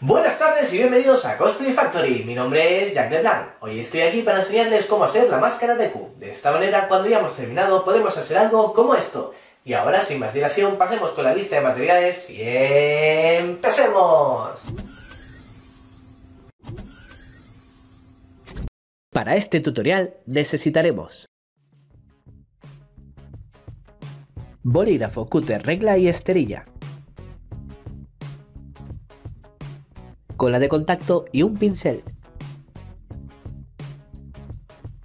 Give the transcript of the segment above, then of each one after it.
Buenas tardes y bienvenidos a Cosplay Factory. Mi nombre es Jack LeBlanc. Hoy estoy aquí para enseñarles cómo hacer la máscara de Q. De esta manera, cuando ya hemos terminado, podemos hacer algo como esto. Y ahora, sin más dilación, pasemos con la lista de materiales y empecemos. Para este tutorial necesitaremos Bolígrafo, cúter, regla y esterilla. Cola de contacto y un pincel.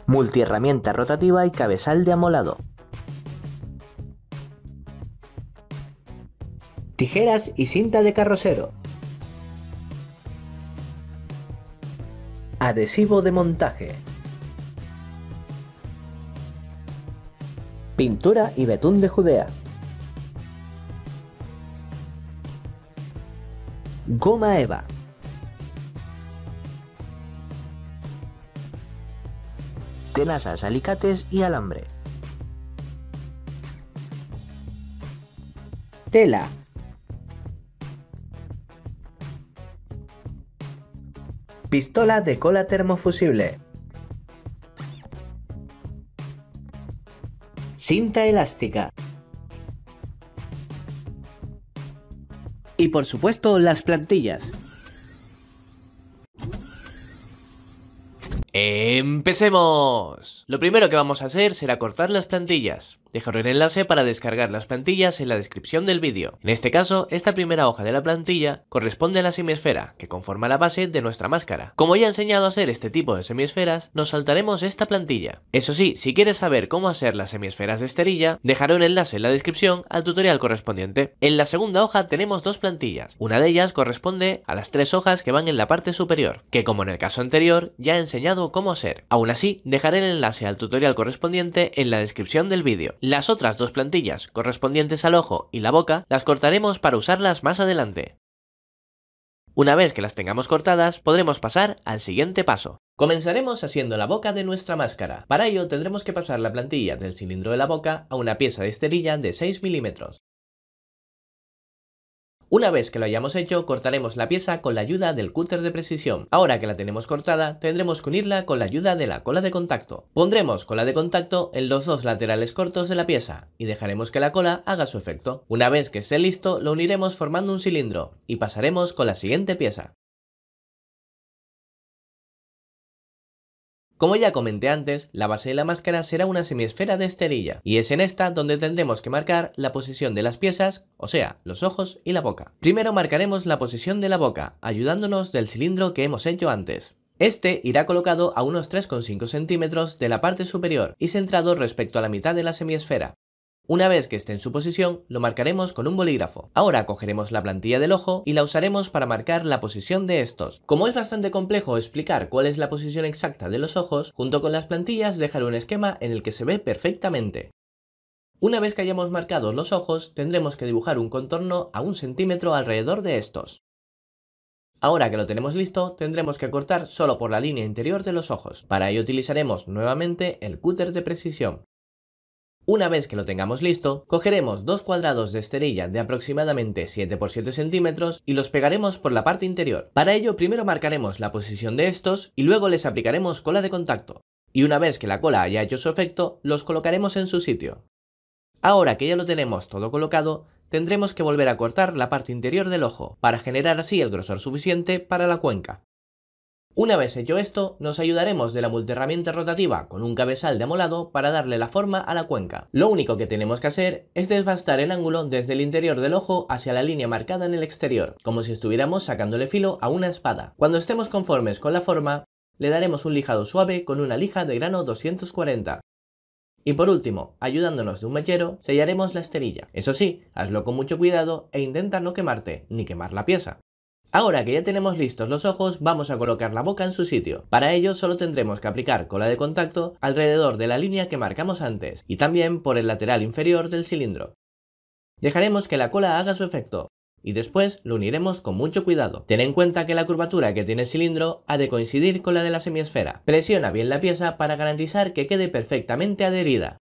Multierramienta rotativa y cabezal de amolado. Tijeras y cinta de carrocero. Adhesivo de montaje. pintura y betún de Judea. Goma Eva. Tenazas, alicates y alambre. Tela. Pistola de cola termofusible. cinta elástica. Y por supuesto las plantillas. ¡Empecemos! Lo primero que vamos a hacer será cortar las plantillas. Dejaré el enlace para descargar las plantillas en la descripción del vídeo. En este caso, esta primera hoja de la plantilla corresponde a la semiesfera, que conforma la base de nuestra máscara. Como ya he enseñado a hacer este tipo de semiesferas, nos saltaremos esta plantilla. Eso sí, si quieres saber cómo hacer las semiesferas de esterilla, dejaré el enlace en la descripción al tutorial correspondiente. En la segunda hoja tenemos dos plantillas. Una de ellas corresponde a las tres hojas que van en la parte superior, que como en el caso anterior, ya he enseñado cómo hacer. Aún así, dejaré el enlace al tutorial correspondiente en la descripción del vídeo. Las otras dos plantillas correspondientes al ojo y la boca las cortaremos para usarlas más adelante. Una vez que las tengamos cortadas, podremos pasar al siguiente paso. Comenzaremos haciendo la boca de nuestra máscara. Para ello tendremos que pasar la plantilla del cilindro de la boca a una pieza de esterilla de 6 milímetros. Una vez que lo hayamos hecho, cortaremos la pieza con la ayuda del cúter de precisión. Ahora que la tenemos cortada, tendremos que unirla con la ayuda de la cola de contacto. Pondremos cola de contacto en los dos laterales cortos de la pieza y dejaremos que la cola haga su efecto. Una vez que esté listo, lo uniremos formando un cilindro y pasaremos con la siguiente pieza. Como ya comenté antes, la base de la máscara será una semiesfera de esterilla, y es en esta donde tendremos que marcar la posición de las piezas, o sea, los ojos y la boca. Primero marcaremos la posición de la boca, ayudándonos del cilindro que hemos hecho antes. Este irá colocado a unos 3,5 centímetros de la parte superior y centrado respecto a la mitad de la semiesfera. Una vez que esté en su posición, lo marcaremos con un bolígrafo. Ahora cogeremos la plantilla del ojo y la usaremos para marcar la posición de estos. Como es bastante complejo explicar cuál es la posición exacta de los ojos, junto con las plantillas dejaré un esquema en el que se ve perfectamente. Una vez que hayamos marcado los ojos, tendremos que dibujar un contorno a un centímetro alrededor de estos. Ahora que lo tenemos listo, tendremos que cortar solo por la línea interior de los ojos. Para ello utilizaremos nuevamente el cúter de precisión. Una vez que lo tengamos listo, cogeremos dos cuadrados de esterilla de aproximadamente 7 x 7 centímetros y los pegaremos por la parte interior. Para ello primero marcaremos la posición de estos y luego les aplicaremos cola de contacto. Y una vez que la cola haya hecho su efecto, los colocaremos en su sitio. Ahora que ya lo tenemos todo colocado, tendremos que volver a cortar la parte interior del ojo, para generar así el grosor suficiente para la cuenca. Una vez hecho esto, nos ayudaremos de la multiherramienta rotativa con un cabezal de amolado para darle la forma a la cuenca. Lo único que tenemos que hacer es desbastar el ángulo desde el interior del ojo hacia la línea marcada en el exterior, como si estuviéramos sacándole filo a una espada. Cuando estemos conformes con la forma, le daremos un lijado suave con una lija de grano 240. Y por último, ayudándonos de un mechero, sellaremos la esterilla. Eso sí, hazlo con mucho cuidado e intenta no quemarte, ni quemar la pieza. Ahora que ya tenemos listos los ojos, vamos a colocar la boca en su sitio. Para ello solo tendremos que aplicar cola de contacto alrededor de la línea que marcamos antes y también por el lateral inferior del cilindro. Dejaremos que la cola haga su efecto y después lo uniremos con mucho cuidado. Ten en cuenta que la curvatura que tiene el cilindro ha de coincidir con la de la semiesfera. Presiona bien la pieza para garantizar que quede perfectamente adherida.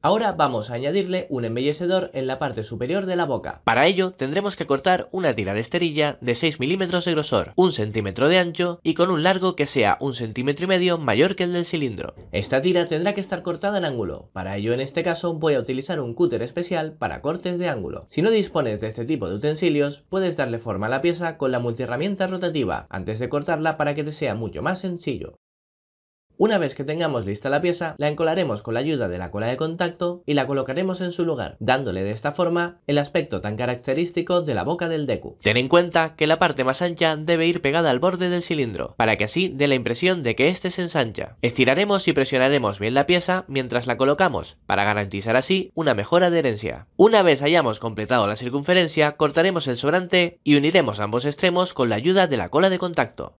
Ahora vamos a añadirle un embellecedor en la parte superior de la boca. Para ello tendremos que cortar una tira de esterilla de 6 milímetros de grosor, 1 centímetro de ancho y con un largo que sea 1 centímetro y medio mayor que el del cilindro. Esta tira tendrá que estar cortada en ángulo, para ello en este caso voy a utilizar un cúter especial para cortes de ángulo. Si no dispones de este tipo de utensilios, puedes darle forma a la pieza con la multiherramienta rotativa antes de cortarla para que te sea mucho más sencillo. Una vez que tengamos lista la pieza, la encolaremos con la ayuda de la cola de contacto y la colocaremos en su lugar, dándole de esta forma el aspecto tan característico de la boca del Deku. Ten en cuenta que la parte más ancha debe ir pegada al borde del cilindro, para que así dé la impresión de que este se ensancha. Estiraremos y presionaremos bien la pieza mientras la colocamos, para garantizar así una mejor adherencia. Una vez hayamos completado la circunferencia, cortaremos el sobrante y uniremos ambos extremos con la ayuda de la cola de contacto.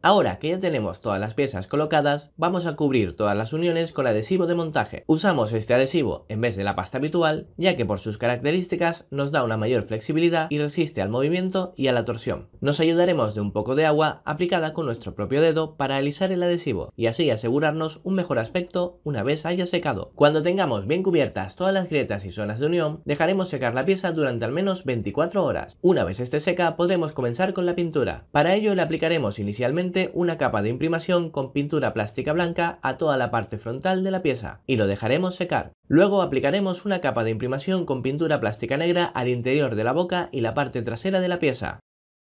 Ahora que ya tenemos todas las piezas colocadas, vamos a cubrir todas las uniones con adhesivo de montaje. Usamos este adhesivo en vez de la pasta habitual, ya que por sus características nos da una mayor flexibilidad y resiste al movimiento y a la torsión. Nos ayudaremos de un poco de agua aplicada con nuestro propio dedo para alisar el adhesivo y así asegurarnos un mejor aspecto una vez haya secado. Cuando tengamos bien cubiertas todas las grietas y zonas de unión, dejaremos secar la pieza durante al menos 24 horas. Una vez esté seca, podremos comenzar con la pintura. Para ello le aplicaremos inicialmente una capa de imprimación con pintura plástica blanca a toda la parte frontal de la pieza y lo dejaremos secar. Luego aplicaremos una capa de imprimación con pintura plástica negra al interior de la boca y la parte trasera de la pieza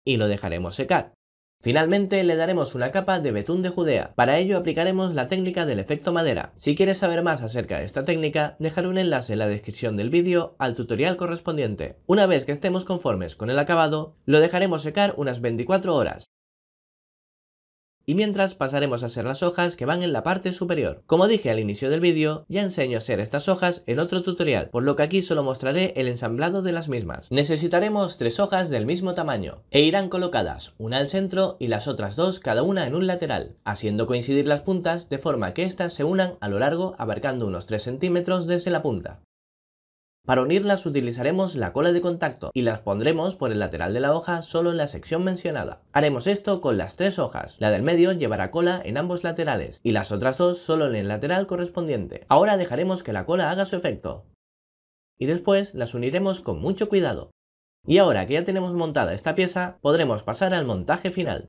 y lo dejaremos secar. Finalmente le daremos una capa de betún de judea, para ello aplicaremos la técnica del efecto madera. Si quieres saber más acerca de esta técnica, dejaré un enlace en la descripción del vídeo al tutorial correspondiente. Una vez que estemos conformes con el acabado, lo dejaremos secar unas 24 horas y mientras pasaremos a hacer las hojas que van en la parte superior. Como dije al inicio del vídeo, ya enseño a hacer estas hojas en otro tutorial, por lo que aquí solo mostraré el ensamblado de las mismas. Necesitaremos tres hojas del mismo tamaño, e irán colocadas una al centro y las otras dos cada una en un lateral, haciendo coincidir las puntas de forma que éstas se unan a lo largo abarcando unos 3 centímetros desde la punta. Para unirlas utilizaremos la cola de contacto y las pondremos por el lateral de la hoja solo en la sección mencionada. Haremos esto con las tres hojas, la del medio llevará cola en ambos laterales y las otras dos solo en el lateral correspondiente. Ahora dejaremos que la cola haga su efecto. Y después las uniremos con mucho cuidado. Y ahora que ya tenemos montada esta pieza, podremos pasar al montaje final.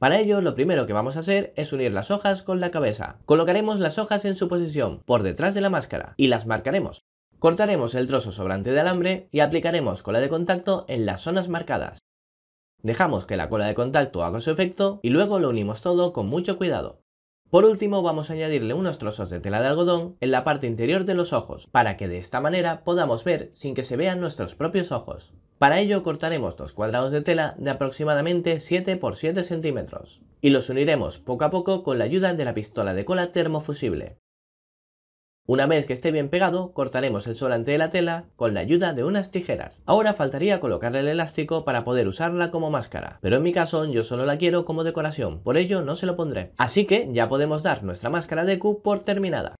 Para ello, lo primero que vamos a hacer es unir las hojas con la cabeza. Colocaremos las hojas en su posición, por detrás de la máscara, y las marcaremos. Cortaremos el trozo sobrante de alambre y aplicaremos cola de contacto en las zonas marcadas. Dejamos que la cola de contacto haga su efecto y luego lo unimos todo con mucho cuidado. Por último vamos a añadirle unos trozos de tela de algodón en la parte interior de los ojos, para que de esta manera podamos ver sin que se vean nuestros propios ojos. Para ello cortaremos dos cuadrados de tela de aproximadamente 7 x 7 centímetros, y los uniremos poco a poco con la ayuda de la pistola de cola termofusible. Una vez que esté bien pegado, cortaremos el sobrante de la tela con la ayuda de unas tijeras. Ahora faltaría colocarle el elástico para poder usarla como máscara, pero en mi caso yo solo la quiero como decoración, por ello no se lo pondré. Así que ya podemos dar nuestra máscara de Q por terminada.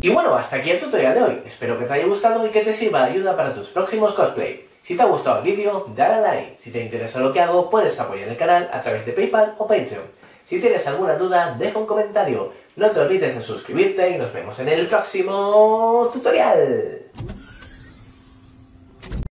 Y bueno, hasta aquí el tutorial de hoy. Espero que te haya gustado y que te sirva de ayuda para tus próximos cosplay. Si te ha gustado el vídeo, dale a like. Si te interesa lo que hago, puedes apoyar el canal a través de PayPal o Patreon. Si tienes alguna duda, deja un comentario. No te olvides de suscribirte y nos vemos en el próximo tutorial.